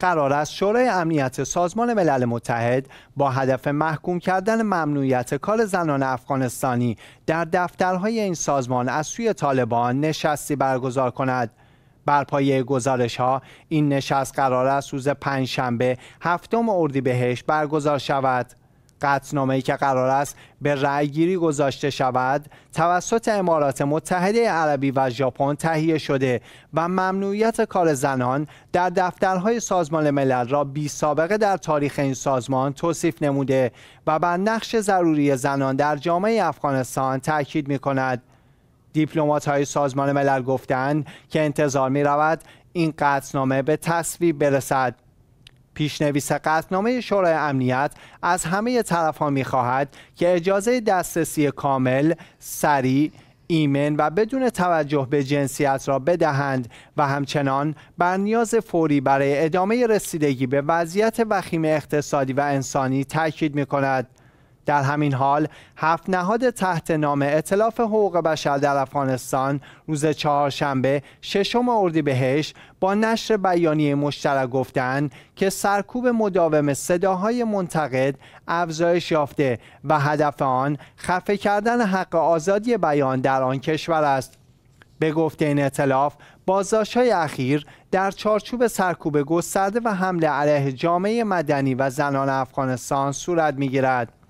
قرار است شورای امنیت سازمان ملل متحد با هدف محکوم کردن ممنوعیت کار زنان افغانستانی در دفترهای این سازمان از سوی طالبان نشستی برگزار کند. بر پایه گزارش ها این نشست قرار است روز پنجشنبه هفتم اردیبهشت برگزار شود. قطنامه ای که قرار است به گیری گذاشته شود توسط امارات متحده عربی و ژاپن تهیه شده و ممنوعیت کار زنان در دفترهای سازمان ملل را بی سابقه در تاریخ این سازمان توصیف نموده و بر نقش ضروری زنان در جامعه افغانستان تاکید می کند. دیپلومات های سازمان ملل گفتند که انتظار می رود این قطنامه به تصویب برسد. پیشنویس قطنامه شورای امنیت از همه می خواهد که اجازه دسترسی کامل سریع ایمن و بدون توجه به جنسیت را بدهند و همچنان بر نیاز فوری برای ادامه رسیدگی به وضعیت وخیم اقتصادی و انسانی تاکید می کند. در همین حال هفت نهاد تحت نام اطلاف حقوق بشر در افغانستان روز چهارشنبه ششم اردیبهشت با نشر بیانیه مشترک گفتند که سرکوب مداوم صداهای منتقد افزایش یافته و هدف آن خفه کردن حق آزادی بیان در آن کشور است به گفته این اطلاف بازداشت های اخیر در چارچوب سرکوب گسترده و حمله علیه جامعه مدنی و زنان افغانستان صورت میگیرد